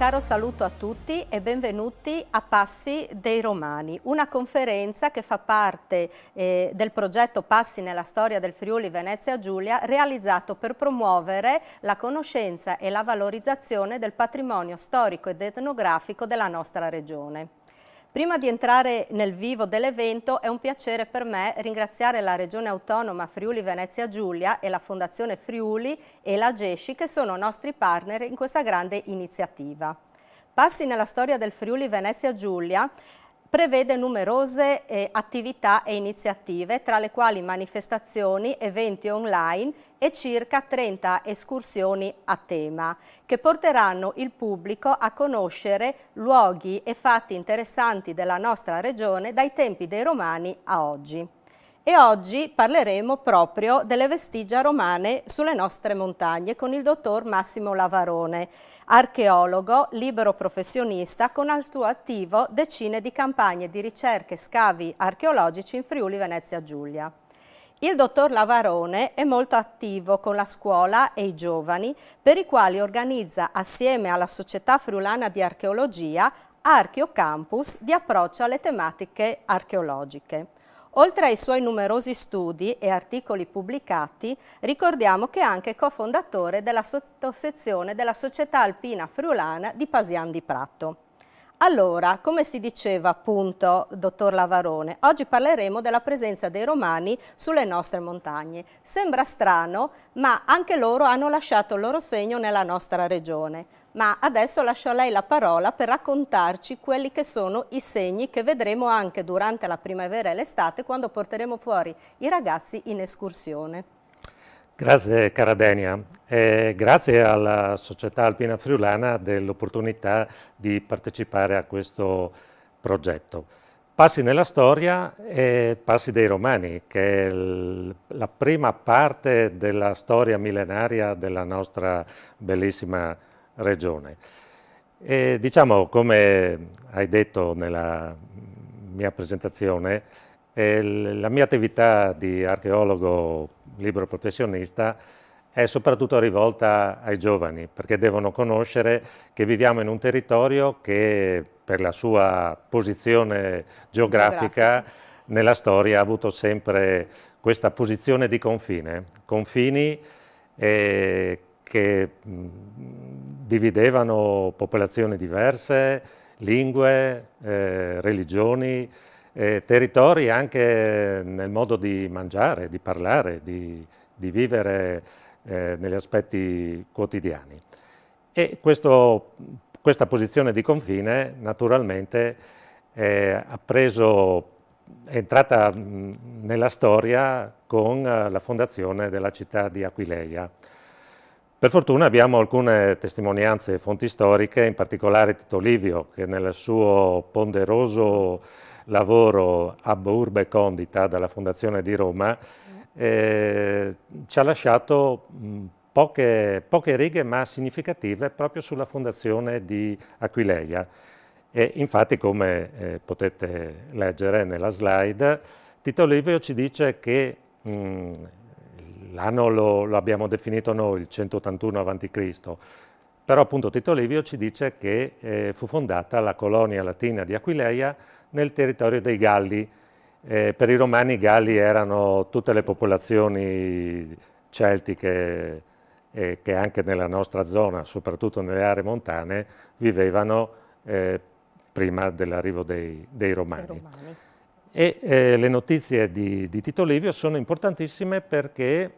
caro saluto a tutti e benvenuti a Passi dei Romani, una conferenza che fa parte eh, del progetto Passi nella storia del Friuli Venezia Giulia, realizzato per promuovere la conoscenza e la valorizzazione del patrimonio storico ed etnografico della nostra regione. Prima di entrare nel vivo dell'evento è un piacere per me ringraziare la Regione Autonoma Friuli Venezia Giulia e la Fondazione Friuli e la GESCI che sono nostri partner in questa grande iniziativa. Passi nella storia del Friuli Venezia Giulia prevede numerose eh, attività e iniziative, tra le quali manifestazioni, eventi online e circa 30 escursioni a tema, che porteranno il pubblico a conoscere luoghi e fatti interessanti della nostra regione dai tempi dei Romani a oggi e oggi parleremo proprio delle vestigia romane sulle nostre montagne con il dottor Massimo Lavarone, archeologo, libero professionista con al suo attivo decine di campagne di ricerche e scavi archeologici in Friuli Venezia Giulia. Il dottor Lavarone è molto attivo con la scuola e i giovani, per i quali organizza assieme alla Società Friulana di Archeologia Archeo Campus di approccio alle tematiche archeologiche. Oltre ai suoi numerosi studi e articoli pubblicati, ricordiamo che è anche cofondatore della sottosezione della Società Alpina Friulana di Pasian di Prato. Allora, come si diceva appunto, dottor Lavarone, oggi parleremo della presenza dei romani sulle nostre montagne. Sembra strano, ma anche loro hanno lasciato il loro segno nella nostra regione ma adesso lascio a lei la parola per raccontarci quelli che sono i segni che vedremo anche durante la primavera e l'estate quando porteremo fuori i ragazzi in escursione. Grazie cara Denia e grazie alla Società Alpina Friulana dell'opportunità di partecipare a questo progetto. Passi nella storia e passi dei Romani, che è la prima parte della storia millenaria della nostra bellissima città regione. E, diciamo, come hai detto nella mia presentazione, eh, la mia attività di archeologo libero professionista è soprattutto rivolta ai giovani, perché devono conoscere che viviamo in un territorio che per la sua posizione geografica, nella storia ha avuto sempre questa posizione di confine, confini eh, che mh, dividevano popolazioni diverse, lingue, eh, religioni, eh, territori anche nel modo di mangiare, di parlare, di, di vivere eh, negli aspetti quotidiani. E questo, questa posizione di confine naturalmente eh, ha preso, è entrata nella storia con la fondazione della città di Aquileia. Per fortuna abbiamo alcune testimonianze e fonti storiche, in particolare Tito Livio, che nel suo ponderoso lavoro Ab Urbe Condita dalla Fondazione di Roma eh, ci ha lasciato mm, poche, poche righe ma significative proprio sulla fondazione di Aquileia. E infatti, come eh, potete leggere nella slide, Tito Livio ci dice che mh, mm, l'anno lo, lo, abbiamo definito noi, il 181 a.C., però appunto Tito Livio ci dice che eh, fu fondata la colonia latina di Aquileia nel territorio dei Galli. Eh, per i romani i Galli erano tutte le popolazioni celtiche eh, che anche nella nostra zona, soprattutto nelle aree montane, vivevano eh, prima dell'arrivo dei, dei romani. E eh, le notizie di, di, Tito Livio sono importantissime perché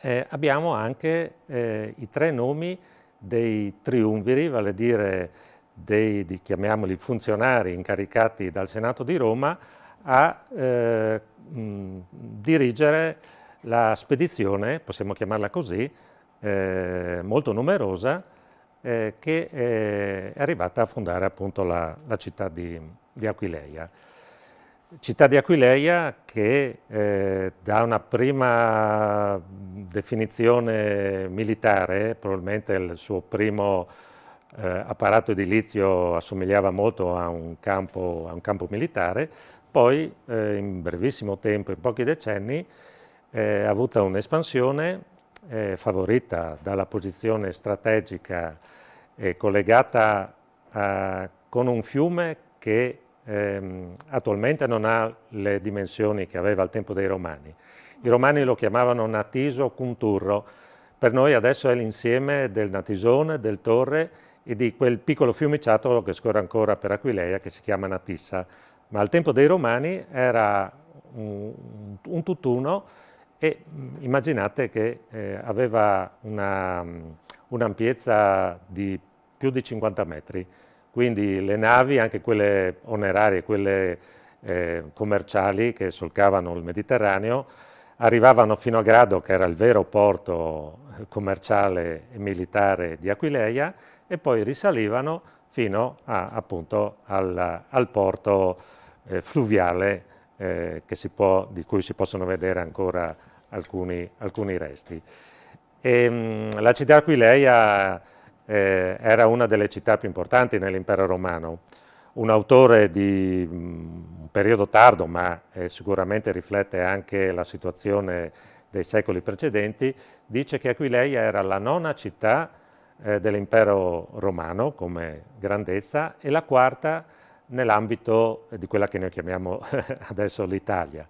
eh, abbiamo anche eh, i tre nomi dei triumviri, vale a dire dei, di, chiamiamoli, funzionari incaricati dal Senato di Roma a eh, mh, dirigere la spedizione, possiamo chiamarla così, eh, molto numerosa, eh, che è arrivata a fondare appunto la, la città di, di Aquileia città di Aquileia che eh, da una prima definizione militare, probabilmente il suo primo eh, apparato edilizio assomigliava molto a un campo, a un campo militare, poi eh, in brevissimo tempo, in pochi decenni, eh, ha avuto un'espansione eh, favorita dalla posizione strategica e collegata a, eh, con un fiume che ehm, attualmente non ha le dimensioni che aveva al tempo dei Romani. I Romani lo chiamavano natiso cunturro, per noi adesso è l'insieme del natisone, del torre e di quel piccolo fiumiciatolo che scorre ancora per Aquileia che si chiama Natissa, ma al tempo dei Romani era un, un tutt'uno e mm, immaginate che eh, aveva mm, un'ampiezza un di più di 50 metri. Quindi le navi, anche quelle onerarie, quelle eh, commerciali che solcavano il Mediterraneo, arrivavano fino a Grado, che era il vero porto eh, commerciale e militare di Aquileia, e poi risalivano fino a, appunto al, al porto eh, fluviale eh, può, di cui si possono vedere ancora alcuni, alcuni resti. E, ehm, mh, la città di Aquileia eh, era una delle città più importanti nell'impero romano. Un autore di mh, mm, un periodo tardo, ma eh, sicuramente riflette anche la situazione dei secoli precedenti, dice che Aquileia era la nona città eh, dell'impero romano come grandezza e la quarta nell'ambito di quella che noi chiamiamo adesso l'Italia.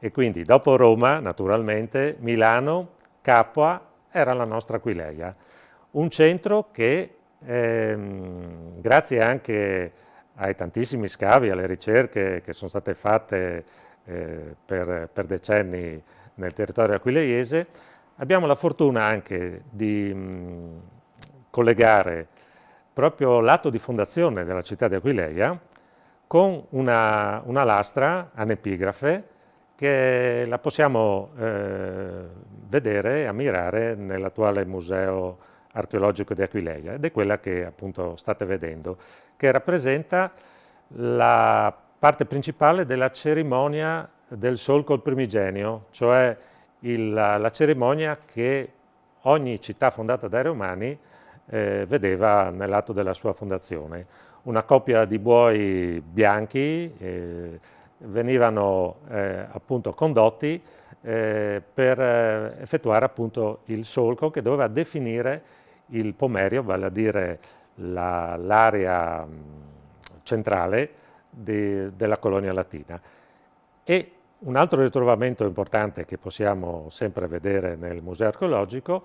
E quindi dopo Roma, naturalmente, Milano, Capua era la nostra Aquileia. Eh un centro che, ehm, grazie anche ai tantissimi scavi, alle ricerche che sono state fatte eh, per, per, decenni nel territorio aquileiese, abbiamo la fortuna anche di mh, mm, collegare proprio l'atto di fondazione della città di Aquileia con una, una lastra anepigrafe che la possiamo eh, vedere e ammirare nell'attuale museo archeologico di Aquileia ed è quella che appunto state vedendo, che rappresenta la parte principale della cerimonia del solco col primigenio, cioè il, la cerimonia che ogni città fondata dai Romani eh, vedeva nell'atto della sua fondazione. Una coppia di buoi bianchi eh, venivano eh, appunto condotti eh, per eh, effettuare appunto il solco che doveva definire il Pomerio, vale a dire l'area la, mm, centrale di, della colonia latina. E un altro ritrovamento importante che possiamo sempre vedere nel museo archeologico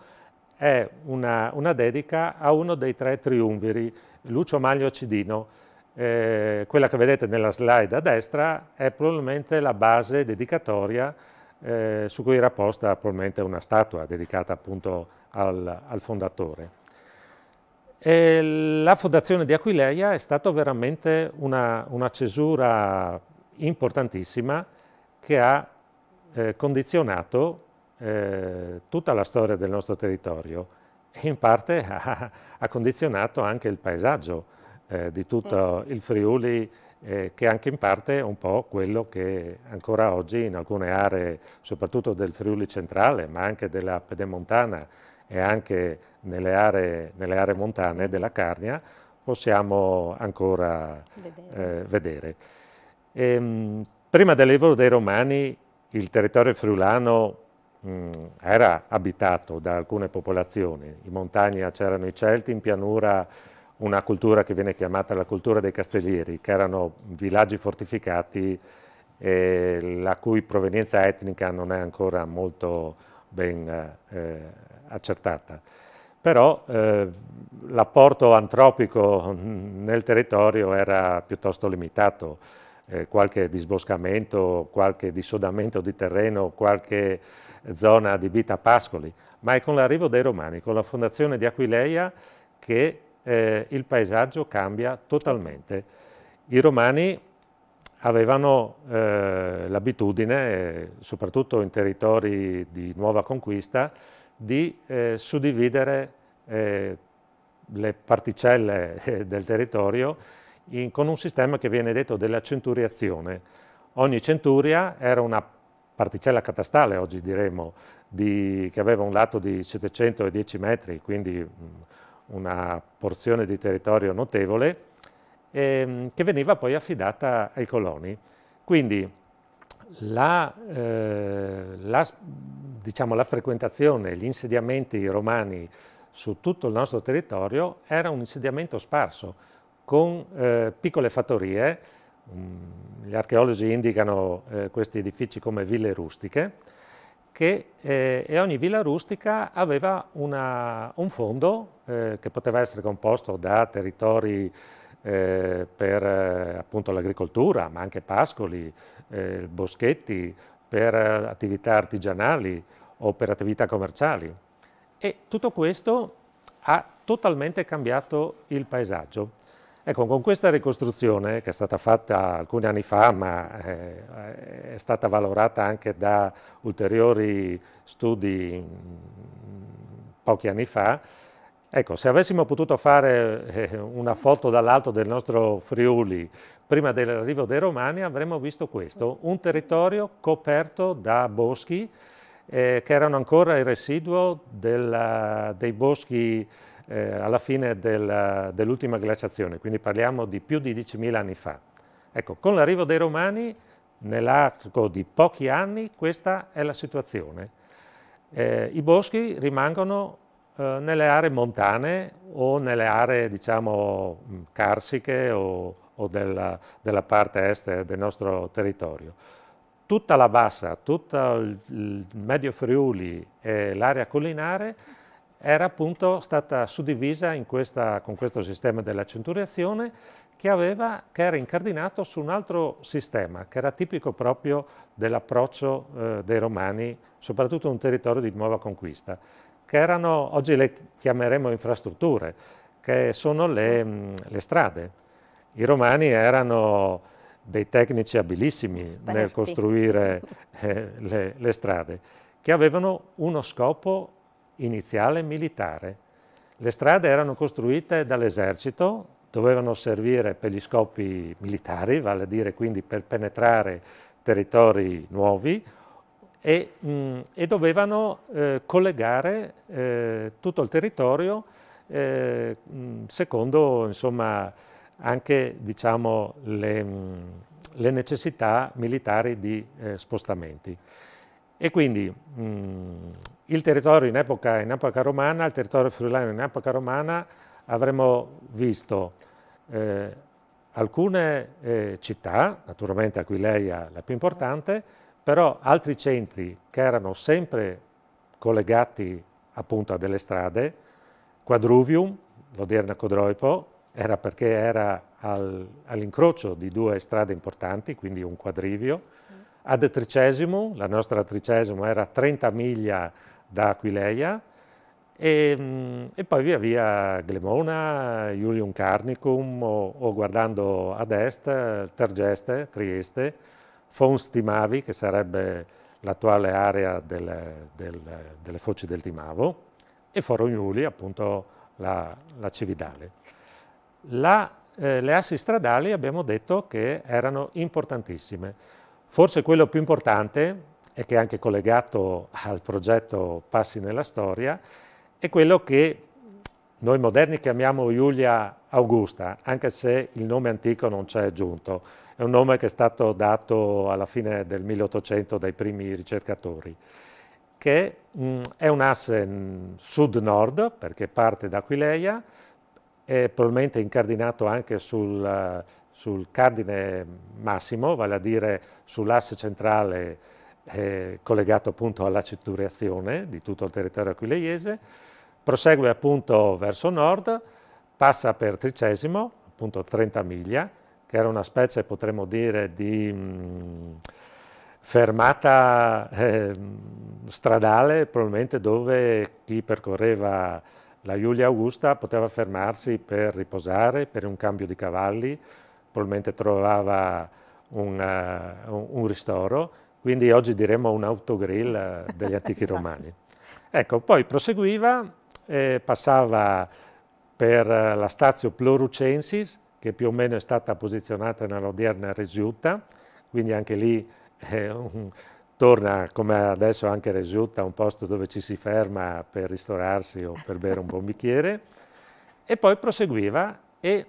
è una, una dedica a uno dei tre triumviri, Lucio Maglio Cidino. Eh, quella che vedete nella slide a destra è probabilmente la base dedicatoria eh, su cui era posta probabilmente una statua dedicata appunto al, al fondatore. E la fondazione di Aquileia è stata veramente una, una cesura importantissima che ha eh, condizionato eh, tutta la storia del nostro territorio e in parte ha, ha condizionato anche il paesaggio eh, di tutto il Friuli eh, che è anche in parte è un po' quello che ancora oggi in alcune aree, soprattutto del Friuli centrale, ma anche della Pedemontana, e anche nelle aree, nelle aree montane della Carnia possiamo ancora vedere. Eh, vedere. E, ehm, mh, prima dell'epoca dei Romani il territorio friulano mh, mm, era abitato da alcune popolazioni, in montagna c'erano i Celti, in pianura una cultura che viene chiamata la cultura dei castellieri, che erano villaggi fortificati eh, la cui provenienza etnica non è ancora molto ben eh, accertata. Però eh, l'apporto antropico nel territorio era piuttosto limitato, eh, qualche disboscamento, qualche dissodamento di terreno, qualche zona adibita a pascoli, ma è con l'arrivo dei Romani, con la fondazione di Aquileia, che eh, il paesaggio cambia totalmente. I Romani avevano eh, l'abitudine, eh, soprattutto in territori di nuova conquista, di eh, suddividere eh, le particelle eh, del territorio in, con un sistema che viene detto della centuriazione. Ogni centuria era una particella catastale, oggi diremo, di, che aveva un lato di 710 metri, quindi mh, mm, una porzione di territorio notevole, ehm, che veniva poi affidata ai coloni. Quindi la, eh, la diciamo, la frequentazione, gli insediamenti romani su tutto il nostro territorio era un insediamento sparso, con eh, piccole fattorie, mm, gli archeologi indicano eh, questi edifici come ville rustiche, che, eh, e ogni villa rustica aveva una, un fondo eh, che poteva essere composto da territori eh, per eh, l'agricoltura, ma anche pascoli, boschetti per eh, attività artigianali o per attività commerciali. E tutto questo ha totalmente cambiato il paesaggio. Ecco, con questa ricostruzione, che è stata fatta alcuni anni fa, ma eh, è stata valorata anche da ulteriori studi mm, pochi anni fa, Ecco, se avessimo potuto fare eh, una foto dall'alto del nostro Friuli prima dell'arrivo dei Romani avremmo visto questo, un territorio coperto da boschi eh, che erano ancora il residuo della, dei boschi eh, alla fine dell'ultima dell glaciazione, quindi parliamo di più di 10.000 anni fa. Ecco, con l'arrivo dei Romani, nell'arco di pochi anni, questa è la situazione. Eh, I boschi rimangono eh, nelle aree montane o nelle aree diciamo mm, carsiche o, o della, della, parte est del nostro territorio. Tutta la bassa, tutto il Medio Friuli e l'area collinare era appunto stata suddivisa questa, con questo sistema della centuriazione che, aveva, che, era incardinato su un altro sistema che era tipico proprio dell'approccio eh, dei Romani, soprattutto in un territorio di nuova conquista, che erano, oggi le chiameremo infrastrutture, che sono le, mm. Mm, le strade. I romani erano dei tecnici abilissimi Esperti. nel costruire eh, le, le strade, che avevano uno scopo iniziale militare. Le strade erano costruite dall'esercito, dovevano servire per gli scopi militari, vale a dire quindi per penetrare territori nuovi e, mh, mm, e dovevano eh, collegare eh, tutto il territorio eh, mh, mm, secondo insomma, anche diciamo, le, mh, mm, le, necessità militari di eh, spostamenti. E quindi il territorio in epoca, in epoca, romana, il territorio friulano in epoca romana, avremmo visto eh, alcune eh, città, naturalmente Aquileia la più importante, però altri centri che erano sempre collegati appunto a delle strade, Quadruvium, l'odierna Codroipo, era perché era al, all'incrocio di due strade importanti, quindi un quadrivio, mm. ad Tricesimo, la nostra ad Tricesimo era 30 miglia da Aquileia, e, ehm, e, poi via via Glemona, Iulium Carnicum o, o guardando ad est, Tergeste, Trieste, Fons Timavi, che sarebbe l'attuale area delle, delle, delle, foci del Timavo, e Forognuli, appunto la, la Cividale. La, eh, le assi stradali abbiamo detto che erano importantissime. Forse quello più importante, e che è anche collegato al progetto Passi nella Storia, è quello che noi moderni chiamiamo Giulia Augusta, anche se il nome antico non c'è giunto è un nome che è stato dato alla fine del 1800 dai primi ricercatori, che mh, mm, è un asse mm, sud-nord, perché parte da Aquileia, è probabilmente incardinato anche sul, eh, sul cardine massimo, vale a dire sull'asse centrale eh, collegato appunto alla citturiazione di tutto il territorio aquileiese, prosegue appunto verso nord, passa per Tricesimo, appunto 30 miglia, che era una specie, potremmo dire, di mh, mm, fermata eh, stradale, probabilmente dove chi percorreva la Giulia Augusta poteva fermarsi per riposare, per un cambio di cavalli, probabilmente trovava un, uh, un, ristoro, quindi oggi diremmo un autogrill eh, degli antichi romani. Ecco, poi proseguiva, eh, passava per eh, la Stazio Plorucensis, che più o meno è stata posizionata nell'odierna Resiutta, quindi anche lì eh, un, torna come adesso anche Resiutta un posto dove ci si ferma per ristorarsi o per bere un buon bicchiere, e poi proseguiva e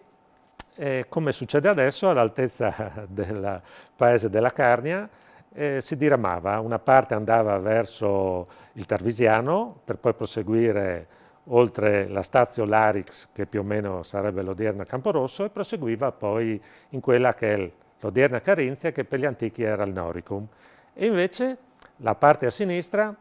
eh, come succede adesso all'altezza del paese della Carnia eh, si diramava, una parte andava verso il Tarvisiano per poi proseguire oltre la Stazio Larix, che più o meno sarebbe l'odierna Camporosso, e proseguiva poi in quella che è l'odierna Carinzia, che per gli antichi era il Noricum. E invece la parte a sinistra,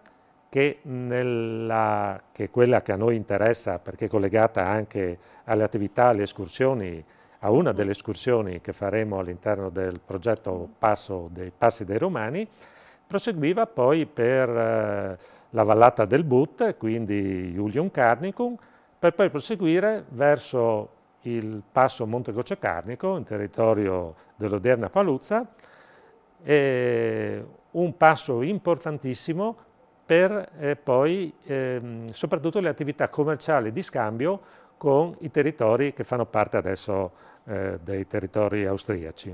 che, nella, che è quella che a noi interessa, perché è collegata anche alle attività, alle escursioni, a una delle escursioni che faremo all'interno del progetto Passo dei Passi dei Romani, proseguiva poi per... Eh, la vallata del But, quindi Iulium Carnicum, per poi proseguire verso il passo Monte Gocce Carnico, in territorio dell'Oderna Paluzza, un passo importantissimo per eh, poi ehm, soprattutto le attività commerciali di scambio con i territori che fanno parte adesso eh, dei territori austriaci.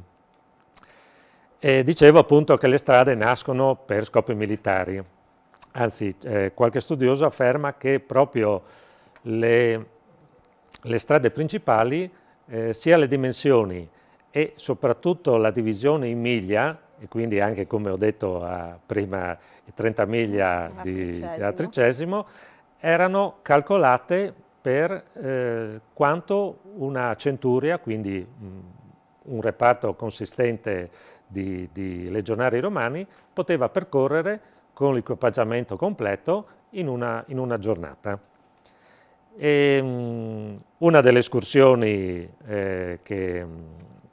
E dicevo appunto che le strade nascono per scopi militari anzi eh, qualche studioso afferma che proprio le, le strade principali, eh, sia le dimensioni e soprattutto la divisione in miglia, e quindi anche come ho detto prima i 30 miglia di, a tricesimo, erano calcolate per eh, quanto una centuria, quindi mh, mm, un reparto consistente di, di legionari romani, poteva percorrere con l'equipaggiamento completo in una, in una giornata. E, um, una delle escursioni eh, che,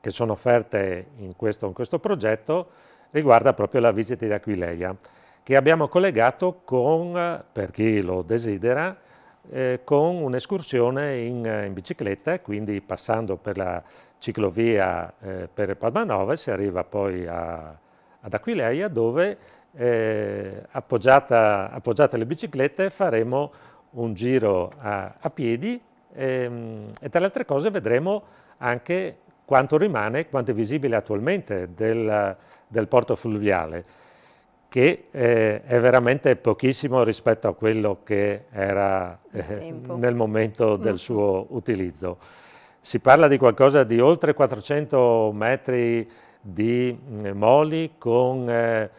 che, sono offerte in questo, in questo progetto riguarda proprio la visita di Aquileia, che abbiamo collegato con, per chi lo desidera, eh, con un'escursione in, in, bicicletta, quindi passando per la ciclovia eh, per Palmanove si arriva poi a, ad Aquileia dove eh, appoggiata, appoggiate le biciclette faremo un giro a, a piedi ehm, e tra le altre cose vedremo anche quanto rimane, quanto è visibile attualmente del, del porto fluviale, che eh, è veramente pochissimo rispetto a quello che era eh, nel momento mm. del suo utilizzo. Si parla di qualcosa di oltre 400 metri di mm, moli con eh,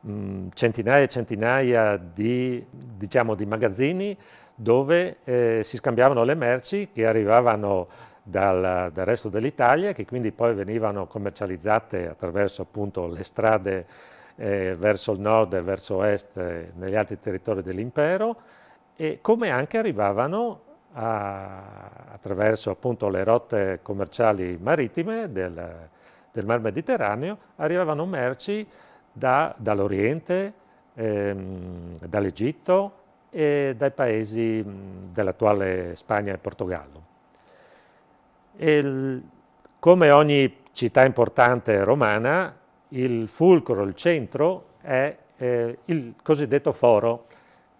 mh, mm, centinaia e centinaia di, diciamo, di magazzini dove eh, si scambiavano le merci che arrivavano dal, dal resto dell'Italia e che quindi poi venivano commercializzate attraverso appunto, le strade eh, verso il nord e verso est eh, negli altri territori dell'impero e come anche arrivavano a, attraverso appunto, le rotte commerciali marittime del, del Mar Mediterraneo, arrivavano merci da, dall'Oriente, ehm, dall'Egitto e dai paesi dell'attuale Spagna e Portogallo. E, come ogni città importante romana, il fulcro, il centro, è eh, il cosiddetto foro,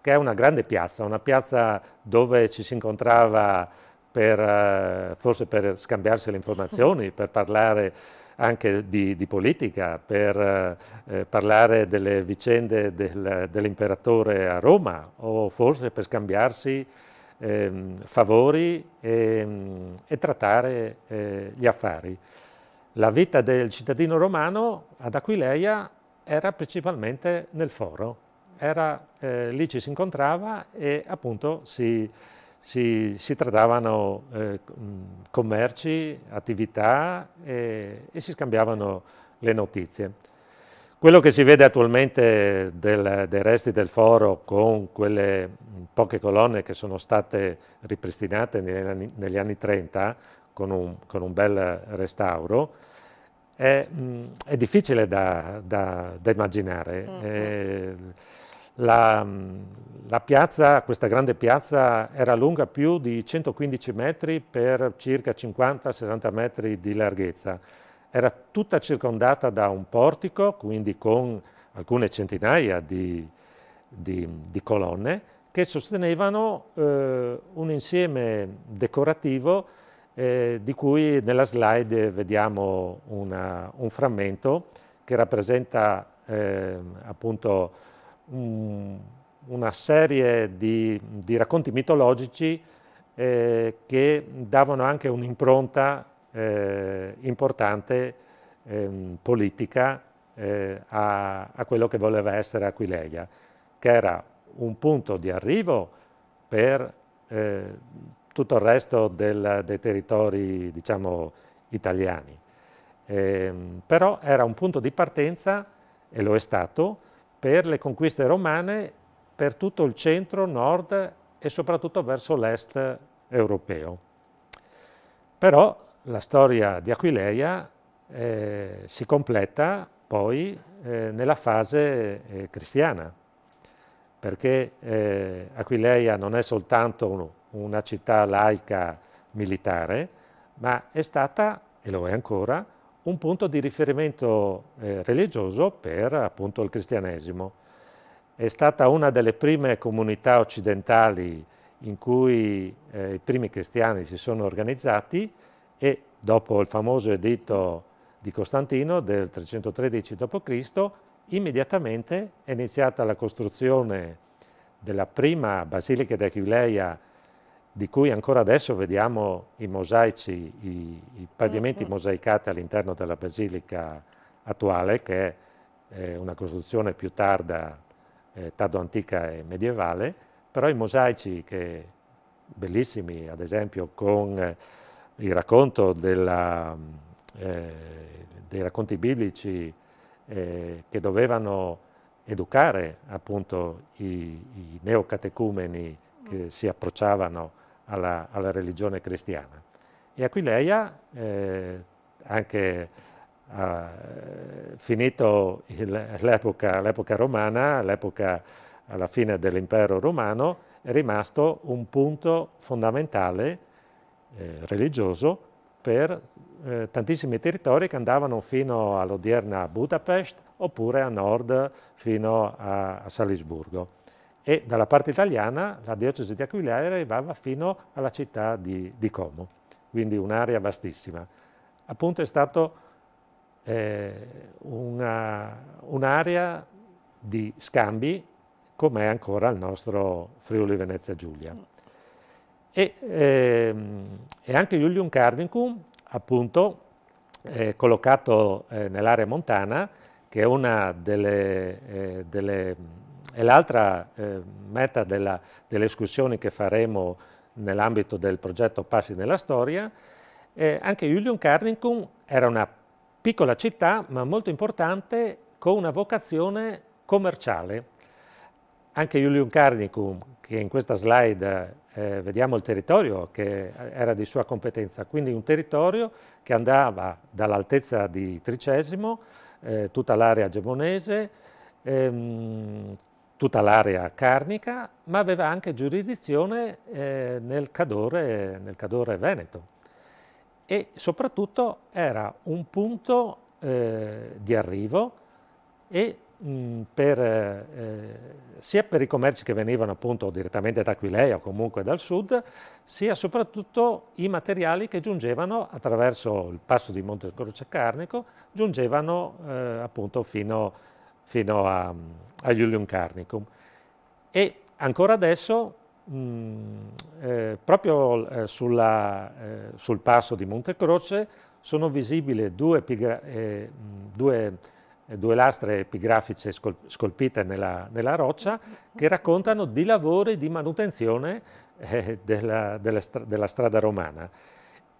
che è una grande piazza, una piazza dove ci si incontrava per, eh, forse per scambiarsi le informazioni, per parlare anche di, di politica, per eh, eh, parlare delle vicende del, dell'imperatore a Roma o forse per scambiarsi eh, favori e, ehm, e trattare eh, gli affari. La vita del cittadino romano ad Aquileia era principalmente nel foro, era, eh, lì ci si incontrava e appunto si si, si trattavano eh, commerci, attività e, e, si scambiavano le notizie. Quello che si vede attualmente del, dei resti del foro con quelle mm, poche colonne che sono state ripristinate negli anni, negli anni 30 con un, con un, bel restauro, è, mm, è difficile da, da, da immaginare. Mm -hmm. eh, la, la piazza, questa grande piazza era lunga più di 115 metri per circa 50-60 metri di larghezza. Era tutta circondata da un portico, quindi con alcune centinaia di, di, di colonne, che sostenevano eh, un insieme decorativo eh, di cui nella slide vediamo una, un frammento che rappresenta eh, appunto un, una serie di, di racconti mitologici eh, che davano anche un'impronta eh, importante ehm, eh, politica a, a, quello che voleva essere Aquileia, che era un punto di arrivo per eh, tutto il resto del, dei territori diciamo, italiani. Ehm, però era un punto di partenza, e lo è stato, per le conquiste romane per tutto il centro, nord e soprattutto verso l'est europeo. Però la storia di Aquileia eh, si completa poi eh, nella fase eh, cristiana, perché eh, Aquileia non è soltanto uno, una città laica militare, ma è stata, e lo è ancora, un punto di riferimento eh, religioso per appunto il cristianesimo. È stata una delle prime comunità occidentali in cui eh, i primi cristiani si sono organizzati e dopo il famoso editto di Costantino del 313 d.C., immediatamente è iniziata la costruzione della prima basilica di Aquileia di cui ancora adesso vediamo i mosaici, i, i pavimenti mm-hmm. mosaicati all'interno della basilica attuale, che è eh, una costruzione più tarda, eh, tardo antica e medievale, però i mosaici che, bellissimi, ad esempio con eh, il racconto della, eh, dei racconti biblici eh, che dovevano educare appunto i, i neocatecumeni che si approcciavano alla, alla religione cristiana. E Aquileia, eh, anche ha eh, finito l'epoca romana, l'epoca alla fine dell'impero romano, è rimasto un punto fondamentale eh, religioso per eh, tantissimi territori che andavano fino all'odierna Budapest oppure a nord fino a, a Salisburgo e dalla parte italiana la diocesi di Aquilea arrivava fino alla città di, di Como, quindi un'area vastissima. Appunto è stato eh, un'area un di scambi come è ancora il nostro Friuli Venezia Giulia. E, ehm, e anche Iulium Carvincum, appunto, eh, collocato eh, nell'area montana, che è una delle, eh, delle e l'altra eh, meta della, delle escursioni che faremo nell'ambito del progetto Passi nella Storia, eh, anche Julian Carnicum era una piccola città ma molto importante con una vocazione commerciale. Anche Julian Carnicum, che in questa slide eh, vediamo il territorio che era di sua competenza, quindi un territorio che andava dall'altezza di Tricesimo, eh, tutta l'area gemonese, ehm, tutta l'area carnica, ma aveva anche giurisdizione eh, nel, cadore, nel, cadore, veneto e soprattutto era un punto eh, di arrivo e, mh, mm, per, eh, sia per i commerci che venivano appunto direttamente da Aquileia o comunque dal sud, sia soprattutto i materiali che giungevano attraverso il passo di Monte Croce Carnico, giungevano eh, appunto fino a fino a, a Iulium Carnicum. E ancora adesso, mh, mm, eh, proprio eh, sulla, eh, sul passo di Montecroce, sono visibili due, eh, mm, due, eh, due lastre epigrafiche scol scolpite nella, nella, roccia che raccontano di lavori di manutenzione eh, della, della, stra della strada romana.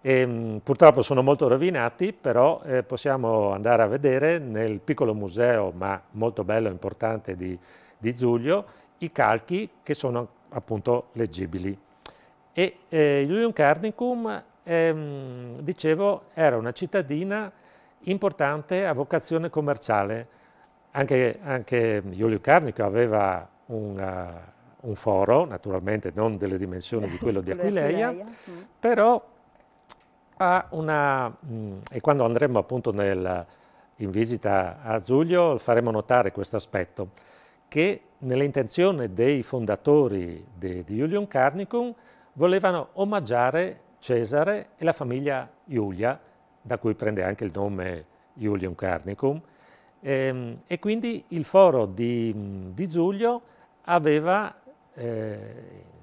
E, ehm, purtroppo sono molto rovinati, però eh, possiamo andare a vedere nel piccolo museo, ma molto bello e importante di, di Giulio, i calchi che sono appunto leggibili. E eh, Carnicum, ehm, dicevo, era una cittadina importante a vocazione commerciale. Anche, anche Giulio Carnico aveva una, un foro, naturalmente non delle dimensioni di quello di Aquileia, mm. però ha una, mm, e quando andremo appunto nel, in visita a Zuglio faremo notare questo aspetto, che nell'intenzione dei fondatori di, di Julium Carnicum volevano omaggiare Cesare e la famiglia Iulia, da cui prende anche il nome Iulium Carnicum, e, ehm, e quindi il foro di, mm, di Zuglio aveva eh,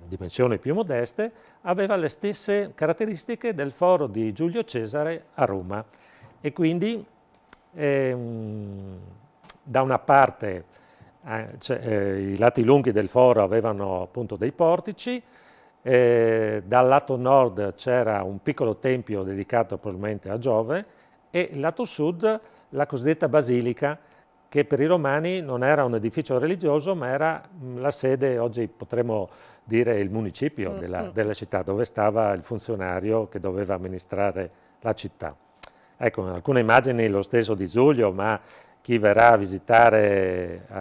dimensioni più modeste, aveva le stesse caratteristiche del foro di Giulio Cesare a Roma e quindi ehm, da una parte eh, cioè, eh, i lati lunghi del foro avevano appunto dei portici, eh, dal lato nord c'era un piccolo tempio dedicato probabilmente a Giove e lato sud la cosiddetta basilica che per i romani non era un edificio religioso, ma era mm, la sede, oggi potremmo dire il municipio mm, della, mm. della città, dove stava il funzionario che doveva amministrare la città. Ecco, in alcune immagini lo stesso di Giulio, ma chi verrà a visitare eh,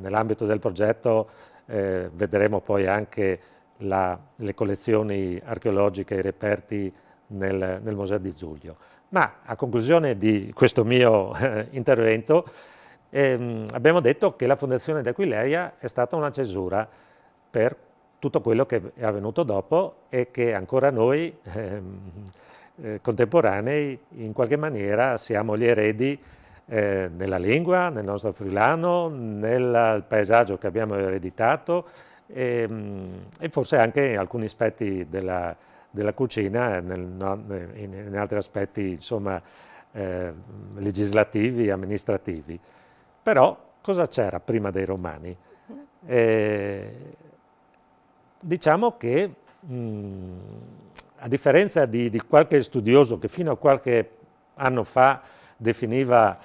nell'ambito del progetto eh, vedremo poi anche la, le collezioni archeologiche, i reperti nel, nel Museo di Giulio. Ma a conclusione di questo mio eh, intervento, ehm, abbiamo detto che la fondazione di Aquileia è stata una cesura per tutto quello che è avvenuto dopo e che ancora noi ehm, eh, contemporanei in qualche maniera siamo gli eredi eh, nella lingua, nel nostro friulano, nel paesaggio che abbiamo ereditato e, ehm, e forse anche in alcuni aspetti della, della cucina, nel, in, in, altri aspetti insomma, eh, legislativi e amministrativi. Però cosa c'era prima dei Romani? Eh, diciamo che mh, mm, a differenza di, di, qualche studioso che fino a qualche anno fa definiva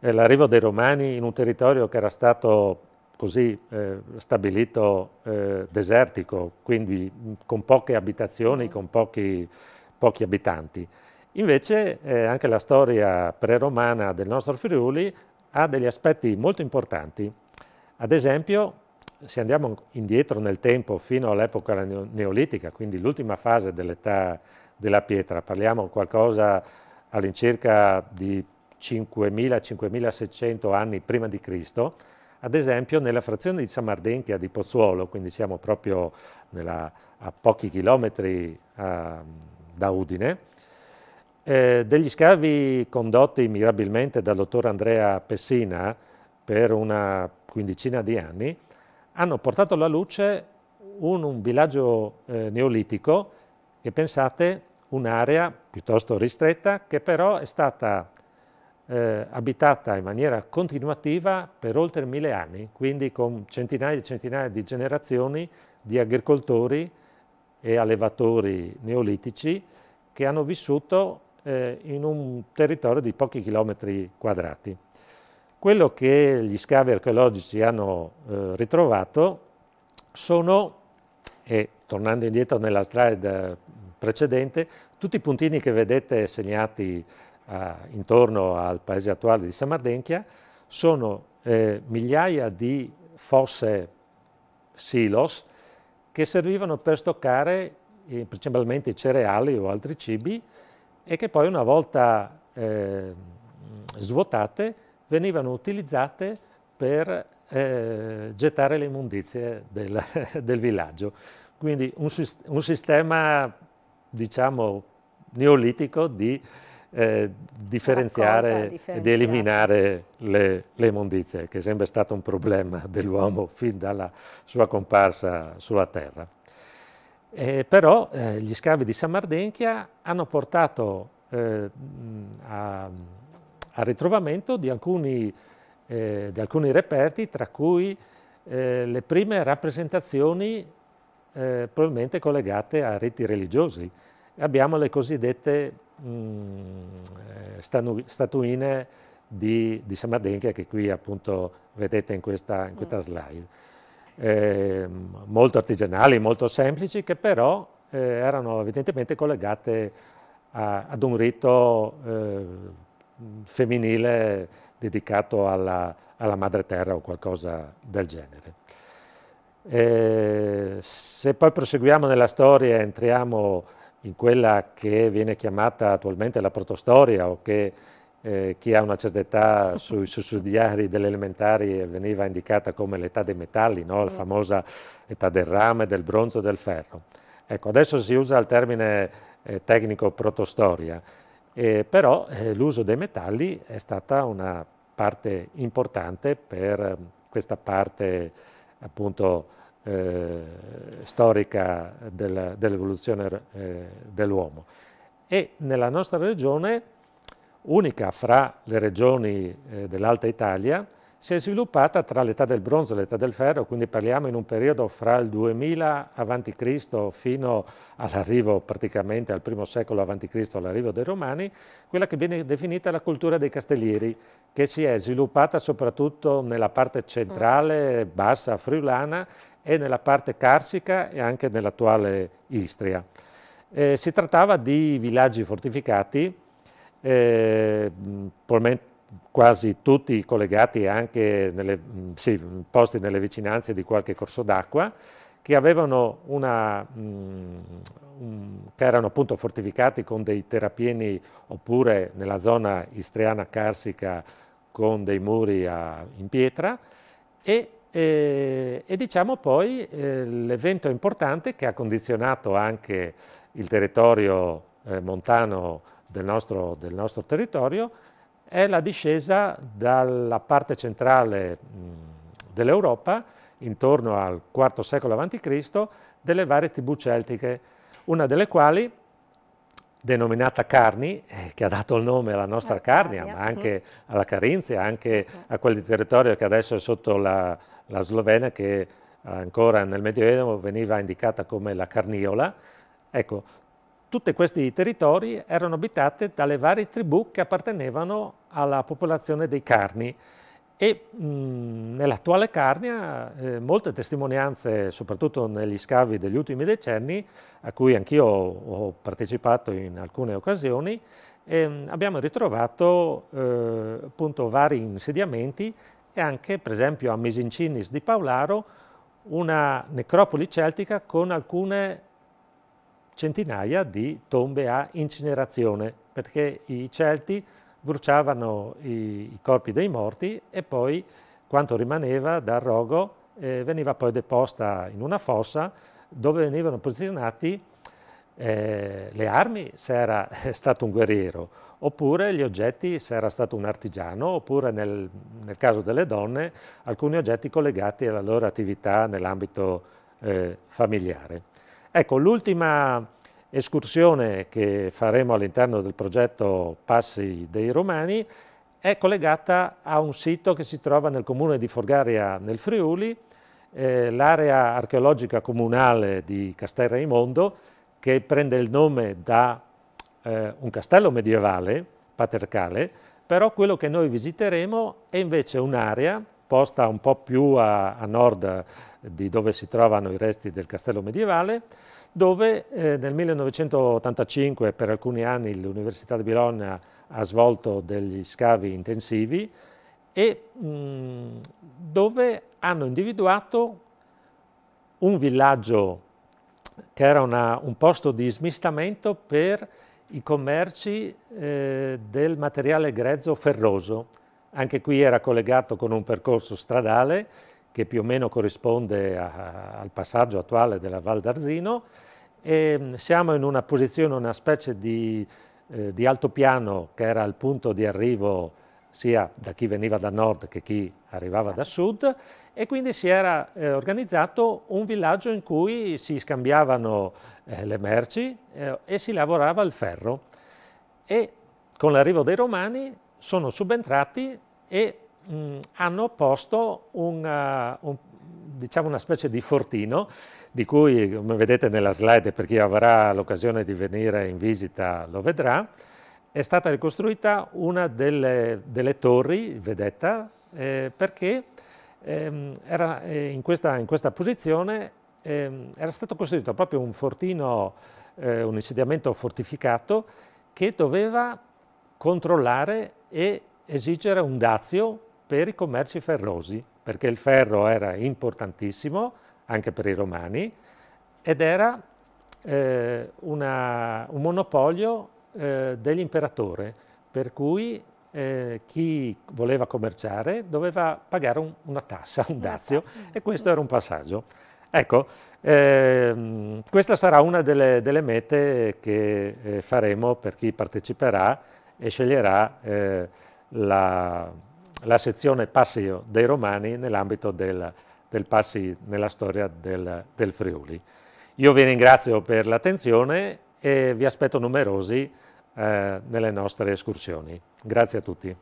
eh, l'arrivo dei Romani in un territorio che era stato così eh, stabilito eh, desertico, quindi mh, mm, con poche abitazioni, con pochi, pochi abitanti. Invece eh, anche la storia preromana del nostro Friuli ha degli aspetti molto importanti. Ad esempio, se andiamo indietro nel tempo fino all'epoca neolitica, quindi l'ultima fase dell'età della pietra, parliamo qualcosa all'incirca di 5.000-5.600 anni prima di Cristo, ad esempio nella frazione di Samardempia di Pozzuolo, quindi siamo proprio nella, a pochi chilometri uh, da Udine, eh, degli scavi condotti mirabilmente dal dottor Andrea Pessina per una quindicina di anni hanno portato alla luce un, un villaggio eh, neolitico e pensate un'area piuttosto ristretta che però è stata eh, abitata in maniera continuativa per oltre mille anni, quindi con centinaia e centinaia di generazioni di agricoltori e allevatori neolitici che hanno vissuto eh, in un territorio di pochi chilometri quadrati. Quello che gli scavi archeologici hanno eh, ritrovato sono, e tornando indietro nella slide precedente, tutti i puntini che vedete segnati eh, intorno al paese attuale di Samardenchia sono eh, migliaia di fosse silos che servivano per stoccare eh, principalmente i cereali o altri cibi e che poi una volta eh, svuotate venivano utilizzate per eh, gettare le immondizie del, del villaggio. Quindi un, un, sistema, diciamo, neolitico di eh, differenziare e di eliminare le, le, immondizie, che è sempre stato un problema dell'uomo fin dalla sua comparsa sulla Terra. Eh, però eh, gli scavi di Sammardenchia hanno portato eh, al ritrovamento di alcuni, eh, di alcuni, reperti, tra cui eh, le prime rappresentazioni eh, probabilmente collegate a riti religiosi. Abbiamo le cosiddette mh, mm, stanu- statuine di, di Sammardenchia che qui appunto vedete in questa, in questa mm. slide eh, molto artigianali, molto semplici, che però eh, erano evidentemente collegate a, ad un rito eh, femminile dedicato alla, alla madre terra o qualcosa del genere. Eh, se poi proseguiamo nella storia e entriamo in quella che viene chiamata attualmente la protostoria o che eh, chi ha una certa età sui sussidiari delle elementari veniva indicata come l'età dei metalli, no? la famosa età del rame, del bronzo e del ferro. Ecco, adesso si usa il termine eh, tecnico protostoria, eh, però eh, l'uso dei metalli è stata una parte importante per eh, questa parte appunto eh, storica del, dell'evoluzione dell'uomo. E nella nostra regione unica fra le regioni eh, dell'Alta Italia, si è sviluppata tra l'età del bronzo e l'età del ferro, quindi parliamo in un periodo fra il 2000 a.C. fino all'arrivo praticamente al primo secolo a.C., all'arrivo dei Romani, quella che viene definita la cultura dei castellieri, che si è sviluppata soprattutto nella parte centrale, bassa, friulana e nella parte carsica e anche nell'attuale Istria. Eh, si trattava di villaggi fortificati, eh, probabilmente quasi tutti collegati anche nelle, sì, posti nelle vicinanze di qualche corso d'acqua, che, una, che erano appunto fortificati con dei terrapieni oppure nella zona istriana carsica con dei muri a, in pietra e, e, eh, e diciamo poi eh, l'evento importante che ha condizionato anche il territorio eh, montano del nostro, del nostro territorio è la discesa dalla parte centrale dell'Europa, intorno al IV secolo a.C., delle varie tribù celtiche, una delle quali, denominata Carni, eh, che ha dato il nome alla nostra Carnia, ma anche mm. alla Carinzia, anche ecco. a quel territorio che adesso è sotto la, la Slovenia, che ancora nel Medioevo veniva indicata come la Carniola. Ecco, tutti questi territori erano abitati dalle varie tribù che appartenevano alla popolazione dei Carni e nell'attuale Carnia eh, molte testimonianze, soprattutto negli scavi degli ultimi decenni, a cui anch'io ho partecipato in alcune occasioni, eh, abbiamo ritrovato eh, appunto vari insediamenti e anche per esempio a Misincinis di Paolaro una necropoli celtica con alcune centinaia di tombe a incinerazione, perché i Celti bruciavano i, i corpi dei morti e poi quanto rimaneva dal rogo eh, veniva poi deposta in una fossa dove venivano posizionati eh, le armi se era stato un guerriero, oppure gli oggetti se era stato un artigiano, oppure nel, nel caso delle donne alcuni oggetti collegati alla loro attività nell'ambito eh, familiare. Ecco, l'ultima escursione che faremo all'interno del progetto Passi dei Romani è collegata a un sito che si trova nel comune di Forgaria nel Friuli, eh, l'area archeologica comunale di Castel Raimondo, che prende il nome da eh, un castello medievale, patercale, però quello che noi visiteremo è invece un'area sposta un po' più a, a nord di dove si trovano i resti del castello medievale, dove eh, nel 1985 per alcuni anni l'Università di Bologna ha svolto degli scavi intensivi e mh, dove hanno individuato un villaggio che era una, un posto di smistamento per i commerci eh, del materiale grezzo ferroso anche qui era collegato con un percorso stradale che più o meno corrisponde a, al passaggio attuale della Val d'Arzino e mm, siamo in una posizione, una specie di, eh, di altopiano che era il punto di arrivo sia da chi veniva da nord che chi arrivava da sud e quindi si era eh, organizzato un villaggio in cui si scambiavano eh, le merci eh, e si lavorava il ferro e con l'arrivo dei romani sono subentrati e mh, hanno posto una, eh, un, diciamo una specie di fortino di cui, come vedete nella slide, per chi avrà l'occasione di venire in visita lo vedrà, è stata ricostruita una delle, delle torri, vedetta, eh, perché ehm, era, eh, in, questa, in, questa, posizione ehm, era stato costruito proprio un fortino, eh, un insediamento fortificato che doveva controllare e esigere un dazio per i commerci ferrosi, perché il ferro era importantissimo anche per i romani ed era eh, una, un monopolio eh, dell'imperatore, per cui eh, chi voleva commerciare doveva pagare un, una tassa, un dazio, tassa. e questo era un passaggio. Ecco, ehm, questa sarà una delle, delle mete che eh, faremo per chi parteciperà e sceglierà eh, la, la, sezione passi dei Romani nell'ambito del, del, Passi nella storia del, del Friuli. Io vi ringrazio per l'attenzione e vi aspetto numerosi eh, nelle nostre escursioni. Grazie a tutti.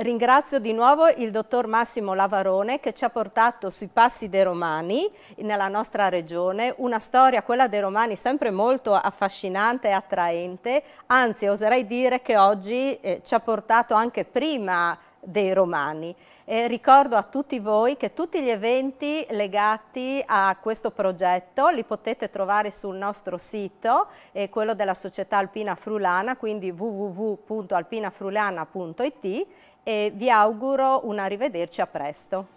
Ringrazio di nuovo il dottor Massimo Lavarone che ci ha portato sui passi dei Romani nella nostra regione, una storia, quella dei Romani, sempre molto affascinante e attraente, anzi oserei dire che oggi eh, ci ha portato anche prima dei Romani. E ricordo a tutti voi che tutti gli eventi legati a questo progetto li potete trovare sul nostro sito, eh, quello della Società Alpina Frulana, quindi www.alpinafrulana.it e vi auguro un arrivederci a presto.